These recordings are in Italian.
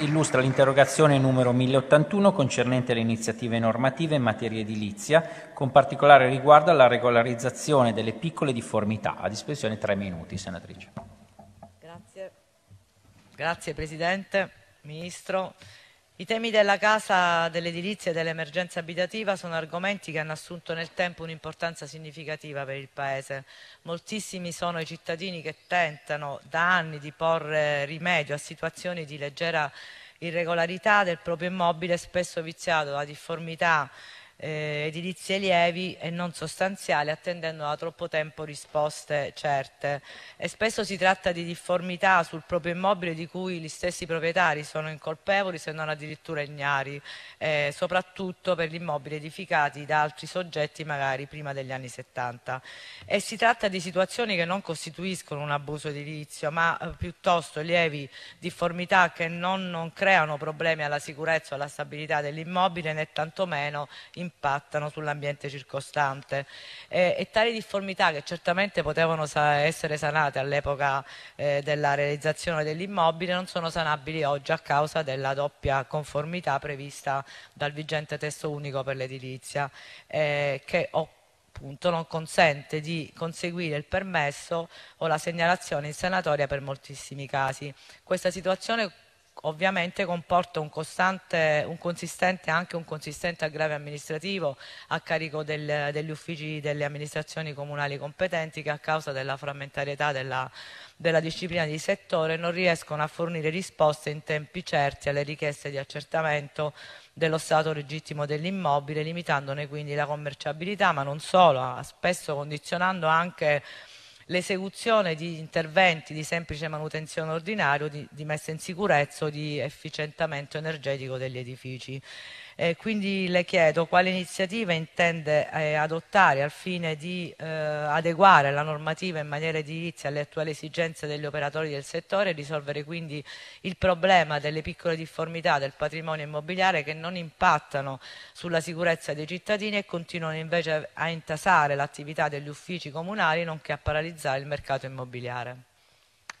illustra l'interrogazione numero 1081 concernente le iniziative normative in materia edilizia, con particolare riguardo alla regolarizzazione delle piccole difformità. A disposizione tre minuti, senatrice. Grazie. Grazie Presidente, Ministro. I temi della casa, dell'edilizia e dell'emergenza abitativa sono argomenti che hanno assunto nel tempo un'importanza significativa per il Paese. Moltissimi sono i cittadini che tentano da anni di porre rimedio a situazioni di leggera irregolarità del proprio immobile, spesso viziato da difformità eh, edilizie lievi e non sostanziali, attendendo da troppo tempo risposte certe. E spesso si tratta di difformità sul proprio immobile di cui gli stessi proprietari sono incolpevoli, se non addirittura ignari, eh, soprattutto per gli immobili edificati da altri soggetti magari prima degli anni 70. E si tratta di situazioni che non costituiscono un abuso edilizio, ma eh, piuttosto lievi difformità che non, non creano problemi alla sicurezza o alla stabilità dell'immobile né tantomeno in impattano sull'ambiente circostante e, e, tali difformità che certamente potevano sa essere sanate all'epoca eh, della realizzazione dell'immobile non sono sanabili oggi a causa della doppia conformità prevista dal vigente testo unico per l'edilizia eh, che appunto non consente di conseguire il permesso o la segnalazione in sanatoria per moltissimi casi. Questa situazione ovviamente comporta un, costante, un consistente, anche un consistente aggravio amministrativo a carico del, degli uffici delle amministrazioni comunali competenti che a causa della frammentarietà della, della disciplina di settore non riescono a fornire risposte in tempi certi alle richieste di accertamento dello stato legittimo dell'immobile, limitandone quindi la commerciabilità, ma non solo, spesso condizionando anche l'esecuzione di interventi di semplice manutenzione ordinaria, di, di messa in sicurezza o di efficientamento energetico degli edifici. Eh, quindi le chiedo quale iniziativa intende eh, adottare al fine di eh, adeguare la normativa in maniera edilizia alle attuali esigenze degli operatori del settore e risolvere quindi il problema delle piccole difformità del patrimonio immobiliare che non impattano sulla sicurezza dei cittadini e continuano invece a intasare l'attività degli uffici comunali nonché a paralizzare il mercato immobiliare.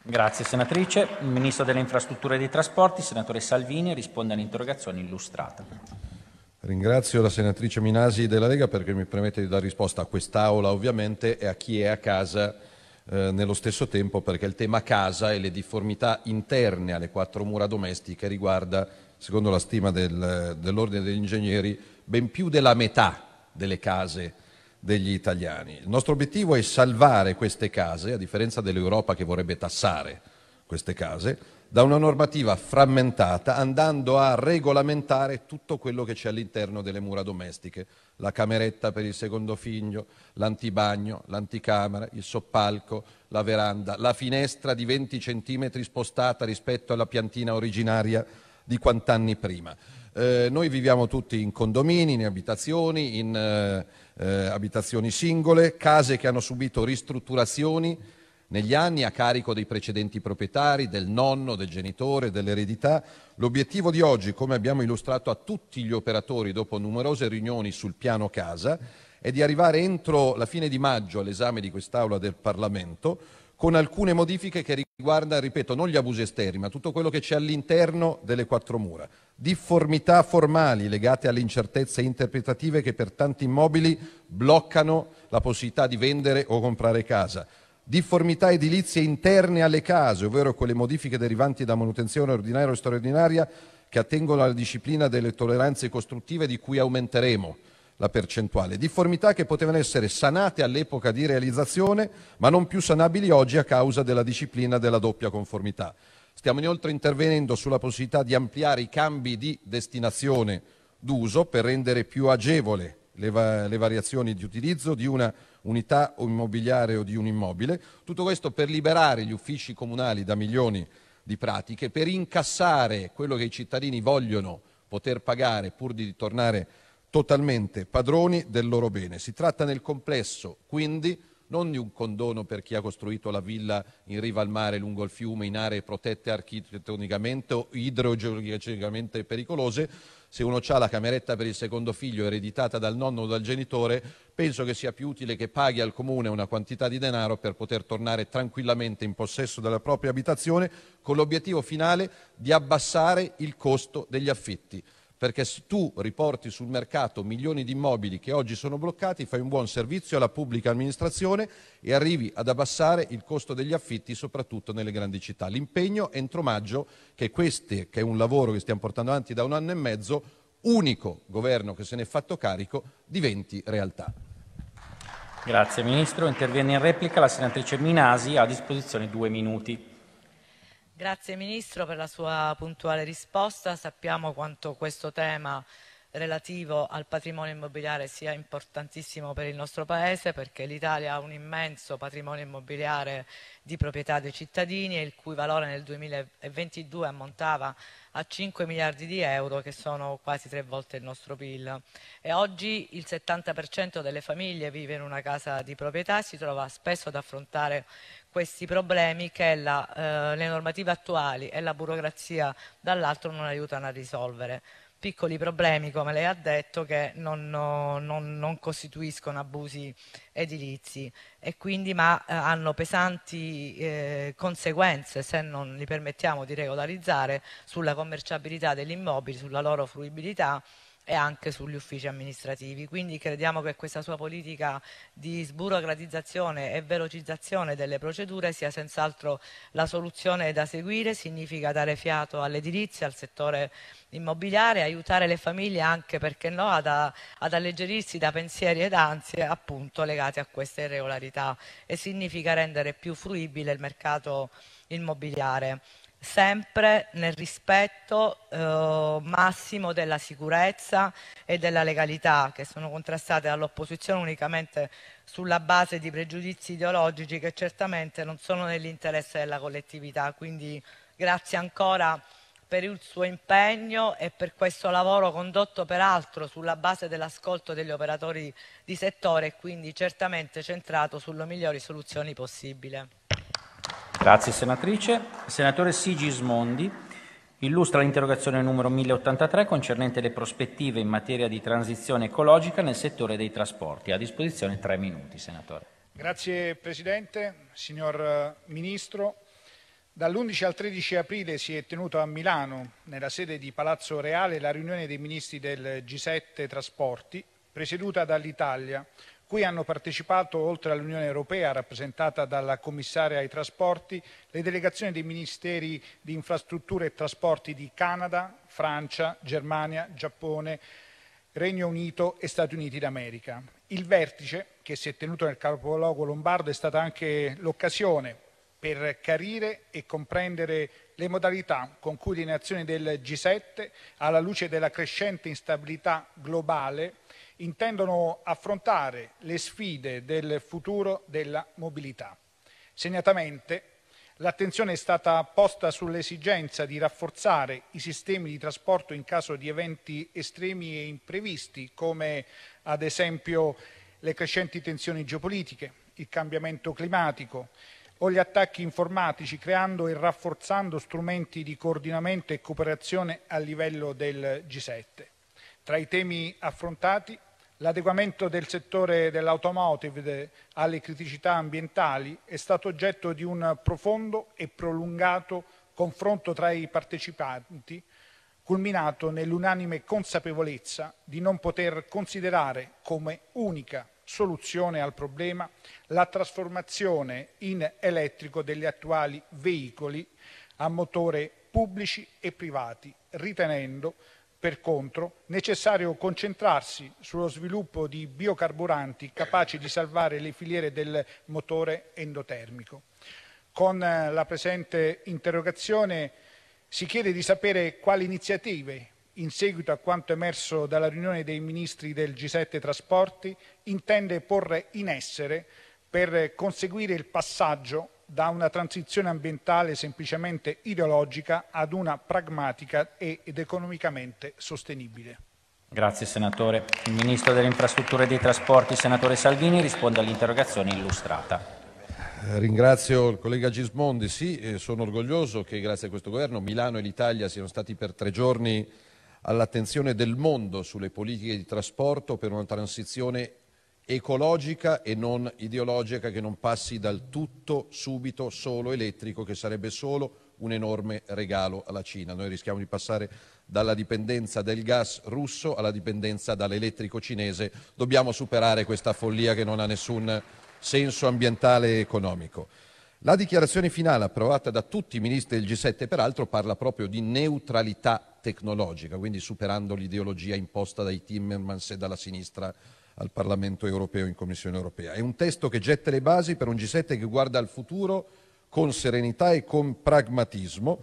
Grazie senatrice. Il ministro delle Infrastrutture e dei Trasporti, senatore Salvini, risponde all'interrogazione illustrata. Ringrazio la senatrice Minasi della Lega perché mi permette di dare risposta a quest'Aula ovviamente e a chi è a casa eh, nello stesso tempo perché il tema casa e le difformità interne alle quattro mura domestiche riguarda, secondo la stima del, dell'Ordine degli Ingegneri, ben più della metà delle case degli italiani. Il nostro obiettivo è salvare queste case, a differenza dell'Europa che vorrebbe tassare queste case, da una normativa frammentata andando a regolamentare tutto quello che c'è all'interno delle mura domestiche, la cameretta per il secondo figlio, l'antibagno, l'anticamera, il soppalco, la veranda, la finestra di 20 cm spostata rispetto alla piantina originaria di quant'anni prima. Eh, noi viviamo tutti in condomini, in abitazioni, in eh, eh, abitazioni singole, case che hanno subito ristrutturazioni negli anni a carico dei precedenti proprietari, del nonno, del genitore, dell'eredità. L'obiettivo di oggi, come abbiamo illustrato a tutti gli operatori dopo numerose riunioni sul piano casa, è di arrivare entro la fine di maggio all'esame di quest'Aula del Parlamento con alcune modifiche che riguardano, ripeto, non gli abusi esterni, ma tutto quello che c'è all'interno delle quattro mura. Difformità formali legate alle incertezze interpretative che per tanti immobili bloccano la possibilità di vendere o comprare casa. Difformità edilizie interne alle case, ovvero quelle modifiche derivanti da manutenzione ordinaria o straordinaria che attengono alla disciplina delle tolleranze costruttive di cui aumenteremo la percentuale. Difformità che potevano essere sanate all'epoca di realizzazione, ma non più sanabili oggi a causa della disciplina della doppia conformità. Stiamo inoltre intervenendo sulla possibilità di ampliare i cambi di destinazione d'uso per rendere più agevole le, va le variazioni di utilizzo di una unità o immobiliare o di un immobile. Tutto questo per liberare gli uffici comunali da milioni di pratiche, per incassare quello che i cittadini vogliono poter pagare pur di tornare totalmente padroni del loro bene. Si tratta nel complesso, quindi, non di un condono per chi ha costruito la villa in riva al mare, lungo il fiume, in aree protette architettonicamente o idrogeologicamente pericolose. Se uno ha la cameretta per il secondo figlio ereditata dal nonno o dal genitore, penso che sia più utile che paghi al comune una quantità di denaro per poter tornare tranquillamente in possesso della propria abitazione con l'obiettivo finale di abbassare il costo degli affitti perché se tu riporti sul mercato milioni di immobili che oggi sono bloccati, fai un buon servizio alla pubblica amministrazione e arrivi ad abbassare il costo degli affitti, soprattutto nelle grandi città. L'impegno entro maggio, che, questi, che è un lavoro che stiamo portando avanti da un anno e mezzo, unico governo che se ne è fatto carico, diventi realtà. Grazie Ministro. Interviene in replica la senatrice Minasi, a disposizione due minuti. Grazie Ministro, per la sua puntuale risposta. Sappiamo quanto questo tema relativo al patrimonio immobiliare sia importantissimo per il nostro Paese perché l'Italia ha un immenso patrimonio immobiliare di proprietà dei cittadini e il cui valore nel 2022 ammontava a 5 miliardi di euro che sono quasi tre volte il nostro PIL. E oggi il 70% delle famiglie vive in una casa di proprietà e si trova spesso ad affrontare questi problemi che la, eh, le normative attuali e la burocrazia dall'altro non aiutano a risolvere piccoli problemi, come lei ha detto, che non, non, non costituiscono abusi edilizi e quindi ma eh, hanno pesanti eh, conseguenze se non li permettiamo di regolarizzare sulla commerciabilità degli immobili, sulla loro fruibilità e anche sugli uffici amministrativi. Quindi crediamo che questa sua politica di sburocratizzazione e velocizzazione delle procedure sia senz'altro la soluzione da seguire, significa dare fiato all'edilizia, al settore immobiliare, aiutare le famiglie anche, perché no, ad, ad alleggerirsi da pensieri ed ansie appunto legati a queste irregolarità e significa rendere più fruibile il mercato immobiliare sempre nel rispetto eh, massimo della sicurezza e della legalità, che sono contrastate dall'opposizione unicamente sulla base di pregiudizi ideologici che certamente non sono nell'interesse della collettività. Quindi grazie ancora per il suo impegno e per questo lavoro condotto peraltro sulla base dell'ascolto degli operatori di settore e quindi certamente centrato sulle migliori soluzioni possibili. Grazie senatrice. senatore Sigismondi illustra l'interrogazione numero 1083 concernente le prospettive in materia di transizione ecologica nel settore dei trasporti. A disposizione tre minuti, senatore. Grazie Presidente, signor eh, Ministro. Dall'11 al 13 aprile si è tenuta a Milano, nella sede di Palazzo Reale, la riunione dei ministri del G7 Trasporti, presieduta dall'Italia, cui hanno partecipato, oltre all'Unione europea rappresentata dalla commissaria ai trasporti, le delegazioni dei Ministeri di infrastrutture e trasporti di Canada, Francia, Germania, Giappone, Regno Unito e Stati Uniti d'America. Il vertice, che si è tenuto nel capoluogo lombardo, è stata anche l'occasione per chiarire e comprendere le modalità con cui le nazioni del G7, alla luce della crescente instabilità globale, intendono affrontare le sfide del futuro della mobilità. Segnatamente, l'attenzione è stata posta sull'esigenza di rafforzare i sistemi di trasporto in caso di eventi estremi e imprevisti, come ad esempio le crescenti tensioni geopolitiche, il cambiamento climatico o gli attacchi informatici, creando e rafforzando strumenti di coordinamento e cooperazione a livello del G7. Tra i temi affrontati, l'adeguamento del settore dell'*automotive* alle criticità ambientali è stato oggetto di un profondo e prolungato confronto tra i partecipanti, culminato nell'unanime consapevolezza di non poter considerare come unica soluzione al problema la trasformazione in elettrico degli attuali veicoli a motore pubblici e privati, ritenendo per contro, necessario concentrarsi sullo sviluppo di biocarburanti capaci di salvare le filiere del motore endotermico. Con eh, la presente interrogazione si chiede di sapere quali iniziative, in seguito a quanto emerso dalla riunione dei Ministri del G7 Trasporti, intende porre in essere per conseguire il passaggio da una transizione ambientale semplicemente ideologica ad una pragmatica ed economicamente sostenibile. Grazie senatore. Il ministro delle Infrastrutture e dei Trasporti, senatore Salvini, risponde all'interrogazione illustrata. Eh, ringrazio il collega Gismondi. Sì, eh, sono orgoglioso che grazie a questo governo Milano e l'Italia siano stati per tre giorni all'attenzione del mondo sulle politiche di trasporto per una transizione ecologica e non ideologica che non passi dal tutto subito solo elettrico che sarebbe solo un enorme regalo alla Cina. Noi rischiamo di passare dalla dipendenza del gas russo alla dipendenza dall'elettrico cinese. Dobbiamo superare questa follia che non ha nessun senso ambientale e economico. La dichiarazione finale approvata da tutti i ministri del G7 peraltro parla proprio di neutralità tecnologica, quindi superando l'ideologia imposta dai Timmermans e dalla sinistra al Parlamento europeo in Commissione europea. È un testo che getta le basi per un G7 che guarda al futuro con serenità e con pragmatismo.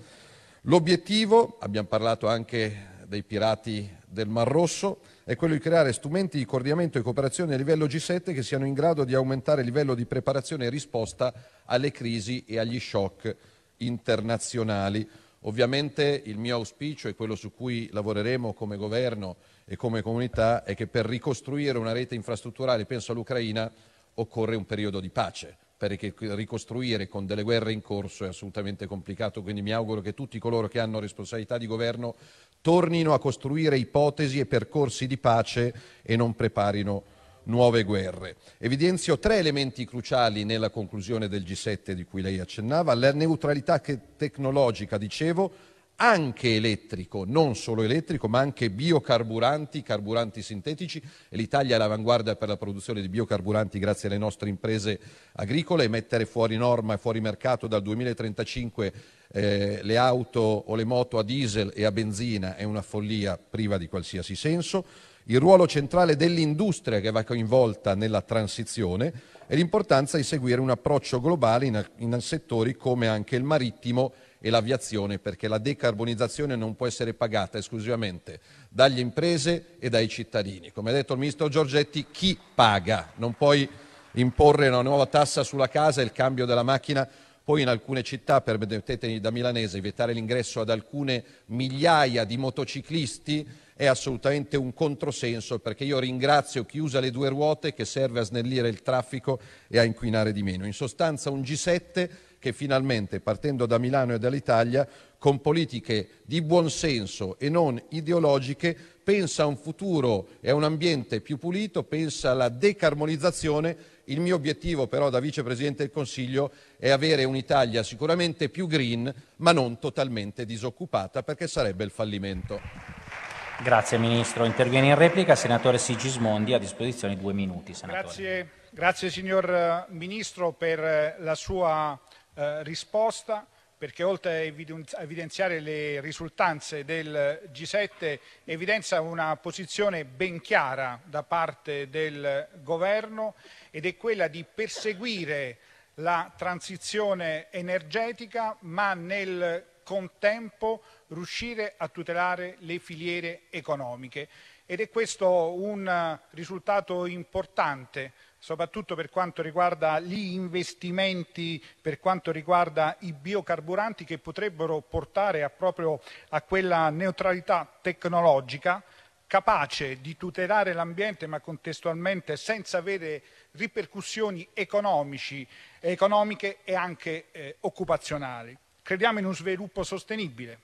L'obiettivo, abbiamo parlato anche dei pirati del Mar Rosso, è quello di creare strumenti di coordinamento e cooperazione a livello G7 che siano in grado di aumentare il livello di preparazione e risposta alle crisi e agli shock internazionali. Ovviamente il mio auspicio e quello su cui lavoreremo come governo e come comunità è che per ricostruire una rete infrastrutturale, penso all'Ucraina, occorre un periodo di pace, perché ricostruire con delle guerre in corso è assolutamente complicato, quindi mi auguro che tutti coloro che hanno responsabilità di governo tornino a costruire ipotesi e percorsi di pace e non preparino nuove guerre. Evidenzio tre elementi cruciali nella conclusione del G7 di cui lei accennava. La neutralità tecnologica, dicevo, anche elettrico, non solo elettrico, ma anche biocarburanti, carburanti sintetici l'Italia è all'avanguardia per la produzione di biocarburanti grazie alle nostre imprese agricole, mettere fuori norma e fuori mercato dal 2035 eh, le auto o le moto a diesel e a benzina è una follia priva di qualsiasi senso il ruolo centrale dell'industria che va coinvolta nella transizione e l'importanza di seguire un approccio globale in, in settori come anche il marittimo e l'aviazione, perché la decarbonizzazione non può essere pagata esclusivamente dalle imprese e dai cittadini. Come ha detto il ministro Giorgetti, chi paga? Non puoi imporre una nuova tassa sulla casa e il cambio della macchina. Poi in alcune città, permettetemi da milanese, vietare l'ingresso ad alcune migliaia di motociclisti è assolutamente un controsenso perché io ringrazio chi usa le due ruote che serve a snellire il traffico e a inquinare di meno. In sostanza un G7 che finalmente, partendo da Milano e dall'Italia, con politiche di buonsenso e non ideologiche, pensa a un futuro e a un ambiente più pulito, pensa alla decarbonizzazione. Il mio obiettivo però da vicepresidente del Consiglio è avere un'Italia sicuramente più green, ma non totalmente disoccupata, perché sarebbe il fallimento. Grazie Ministro. Interviene in replica il Senatore Sigismondi, a disposizione due minuti. Grazie, grazie, signor eh, Ministro per eh, la sua eh, risposta perché oltre a evidenziare le risultanze del G7 evidenzia una posizione ben chiara da parte del governo ed è quella di perseguire la transizione energetica ma nel contempo riuscire a tutelare le filiere economiche. ed È questo un risultato importante, soprattutto per quanto riguarda gli investimenti per quanto riguarda i biocarburanti, che potrebbero portare proprio a quella neutralità tecnologica capace di tutelare l'ambiente, ma contestualmente senza avere ripercussioni economiche e anche eh, occupazionali. Crediamo in uno sviluppo sostenibile,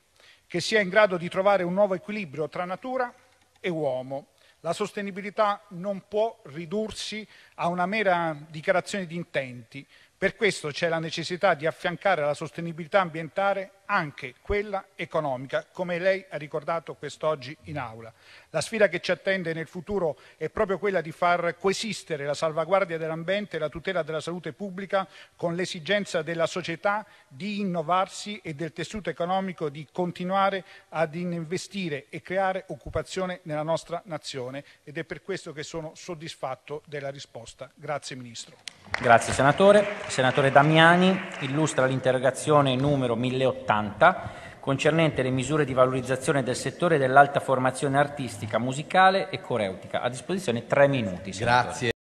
che sia in grado di trovare un nuovo equilibrio tra natura e uomo. La sostenibilità non può ridursi a una mera dichiarazione di intenti. Per questo c'è la necessità di affiancare alla sostenibilità ambientale anche quella economica, come lei ha ricordato quest'oggi in Aula. La sfida che ci attende nel futuro è proprio quella di far coesistere la salvaguardia dell'ambiente e la tutela della salute pubblica con l'esigenza della società di innovarsi e del tessuto economico di continuare ad investire e creare occupazione nella nostra Nazione. Ed è per questo che sono soddisfatto della risposta. Grazie Ministro. Grazie Senatore. Senatore Damiani illustra l'interrogazione numero 1080 80, concernente le misure di valorizzazione del settore dell'alta formazione artistica, musicale e coreutica. A disposizione tre minuti. Grazie.